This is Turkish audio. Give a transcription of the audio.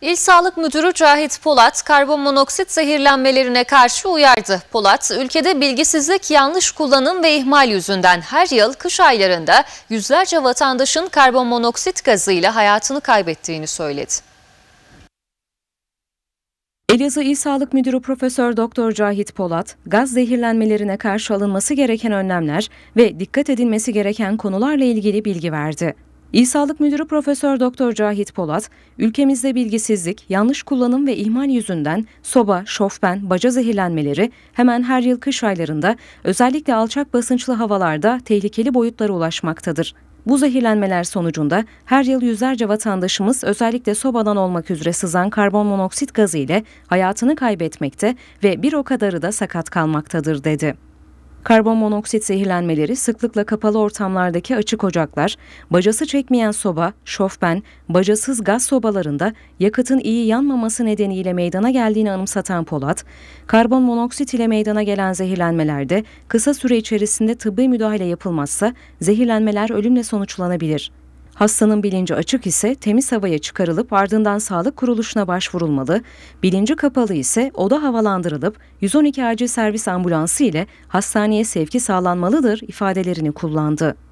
İl Sağlık Müdürü Cahit Polat, karbonmonoksit zehirlenmelerine karşı uyardı. Polat, ülkede bilgisizlik, yanlış kullanım ve ihmal yüzünden her yıl kış aylarında yüzlerce vatandaşın karbonmonoksit gazıyla hayatını kaybettiğini söyledi. Elazığ İl Sağlık Müdürü Profesör Doktor Cahit Polat, gaz zehirlenmelerine karşı alınması gereken önlemler ve dikkat edilmesi gereken konularla ilgili bilgi verdi. İl Sağlık Müdürü Profesör Doktor Cahit Polat, ülkemizde bilgisizlik, yanlış kullanım ve ihmal yüzünden soba, şofben, baca zehirlenmeleri hemen her yıl kış aylarında özellikle alçak basınçlı havalarda tehlikeli boyutlara ulaşmaktadır. Bu zehirlenmeler sonucunda her yıl yüzlerce vatandaşımız özellikle sobadan olmak üzere sızan karbon monoksit gazı ile hayatını kaybetmekte ve bir o kadarı da sakat kalmaktadır dedi. Karbon monoksit zehirlenmeleri sıklıkla kapalı ortamlardaki açık ocaklar, bacası çekmeyen soba, şofben, bacasız gaz sobalarında yakıtın iyi yanmaması nedeniyle meydana geldiğini anımsatan Polat, karbon monoksit ile meydana gelen zehirlenmelerde kısa süre içerisinde tıbbi müdahale yapılmazsa zehirlenmeler ölümle sonuçlanabilir Hastanın bilinci açık ise temiz havaya çıkarılıp ardından sağlık kuruluşuna başvurulmalı, bilinci kapalı ise oda havalandırılıp 112 acil servis ambulansı ile hastaneye sevki sağlanmalıdır ifadelerini kullandı.